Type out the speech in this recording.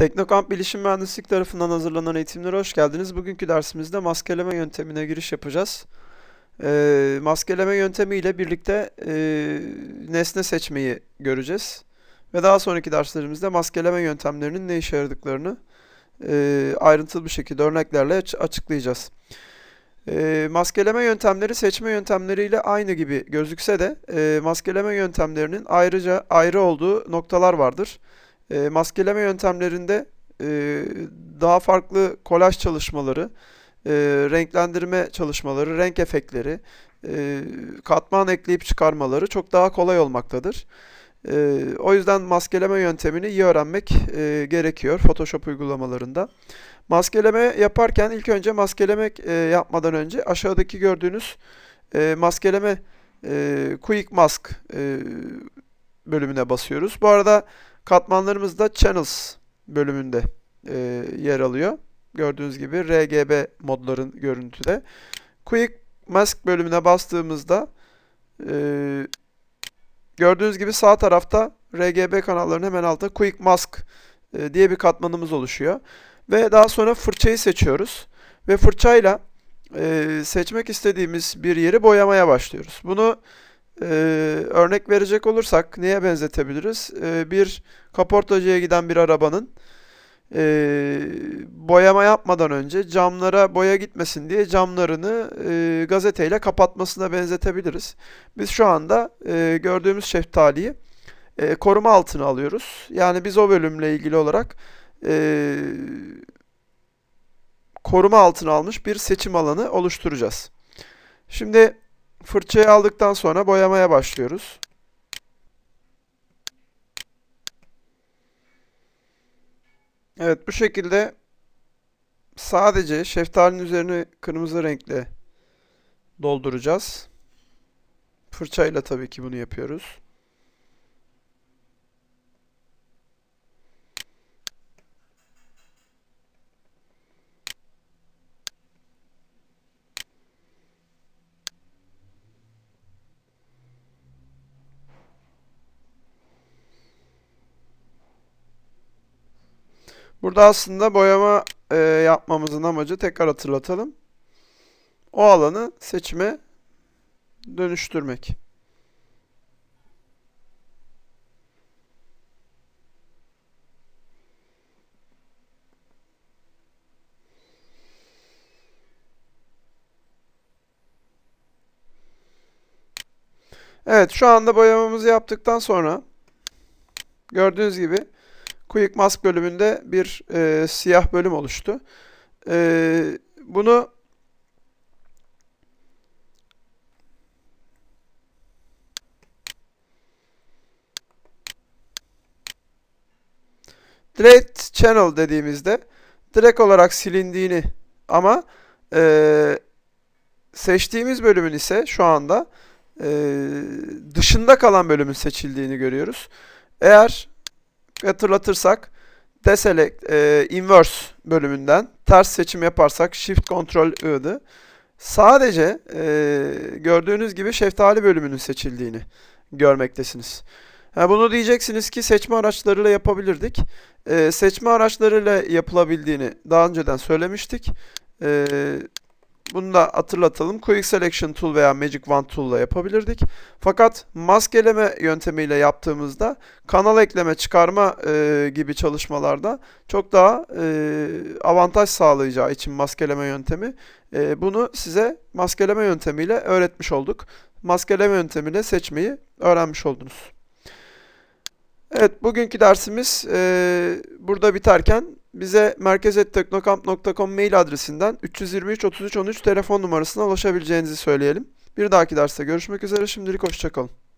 Teknokamp Bilişim Mühendislik tarafından hazırlanan eğitimlere hoş geldiniz. Bugünkü dersimizde maskeleme yöntemine giriş yapacağız. E, maskeleme yöntemiyle birlikte e, nesne seçmeyi göreceğiz. Ve daha sonraki derslerimizde maskeleme yöntemlerinin ne işe yaradıklarını e, ayrıntılı bir şekilde örneklerle açıklayacağız. E, maskeleme yöntemleri seçme yöntemleriyle aynı gibi gözükse de e, maskeleme yöntemlerinin ayrıca ayrı olduğu noktalar vardır e, maskeleme yöntemlerinde e, daha farklı kolaj çalışmaları, e, renklendirme çalışmaları, renk efektleri, e, katman ekleyip çıkarmaları çok daha kolay olmaktadır. E, o yüzden maskeleme yöntemini iyi öğrenmek e, gerekiyor Photoshop uygulamalarında. Maskeleme yaparken ilk önce maskelemek e, yapmadan önce aşağıdaki gördüğünüz e, maskeleme e, Quick Mask e, bölümüne basıyoruz. Bu arada katmanlarımız da Channels bölümünde e, yer alıyor. Gördüğünüz gibi RGB modların görüntüde. Quick Mask bölümüne bastığımızda e, gördüğünüz gibi sağ tarafta RGB kanallarının hemen altında Quick Mask e, diye bir katmanımız oluşuyor. Ve daha sonra fırçayı seçiyoruz. Ve fırçayla e, seçmek istediğimiz bir yeri boyamaya başlıyoruz. Bunu e, örnek verecek olursak neye benzetebiliriz? E, bir kaportacıya giden bir arabanın e, boyama yapmadan önce camlara boya gitmesin diye camlarını e, gazeteyle kapatmasına benzetebiliriz. Biz şu anda e, gördüğümüz şeftaliyi e, koruma altına alıyoruz. Yani biz o bölümle ilgili olarak e, koruma altına almış bir seçim alanı oluşturacağız. Şimdi Fırçayı aldıktan sonra boyamaya başlıyoruz. Evet bu şekilde sadece şeftalinin üzerine kırmızı renkle dolduracağız. Fırçayla tabii ki bunu yapıyoruz. Burada aslında boyama e, yapmamızın amacı tekrar hatırlatalım. O alanı seçime dönüştürmek. Evet şu anda boyamamızı yaptıktan sonra gördüğünüz gibi Quick Mask bölümünde bir e, siyah bölüm oluştu. E, bunu Direct Channel dediğimizde direkt olarak silindiğini ama e, seçtiğimiz bölümün ise şu anda e, dışında kalan bölümün seçildiğini görüyoruz. Eğer Hatırlatırsak deselect e, inverse bölümünden ters seçim yaparsak shift Control I'dı. Sadece e, gördüğünüz gibi şeftali bölümünün seçildiğini görmektesiniz. Ha, bunu diyeceksiniz ki seçme araçlarıyla yapabilirdik. E, seçme araçlarıyla yapılabildiğini daha önceden söylemiştik. E, bunu da hatırlatalım. Quick Selection Tool veya Magic Wand Tool ile yapabilirdik. Fakat maskeleme yöntemiyle yaptığımızda kanal ekleme çıkarma e, gibi çalışmalarda çok daha e, avantaj sağlayacağı için maskeleme yöntemi e, bunu size maskeleme yöntemiyle öğretmiş olduk. Maskeleme yöntemiyle seçmeyi öğrenmiş oldunuz. Evet bugünkü dersimiz e, burada biterken bize merkez.teknokamp.com mail adresinden 323 33 13 telefon numarasına ulaşabileceğinizi söyleyelim. Bir dahaki derste görüşmek üzere şimdilik hoşçakalın.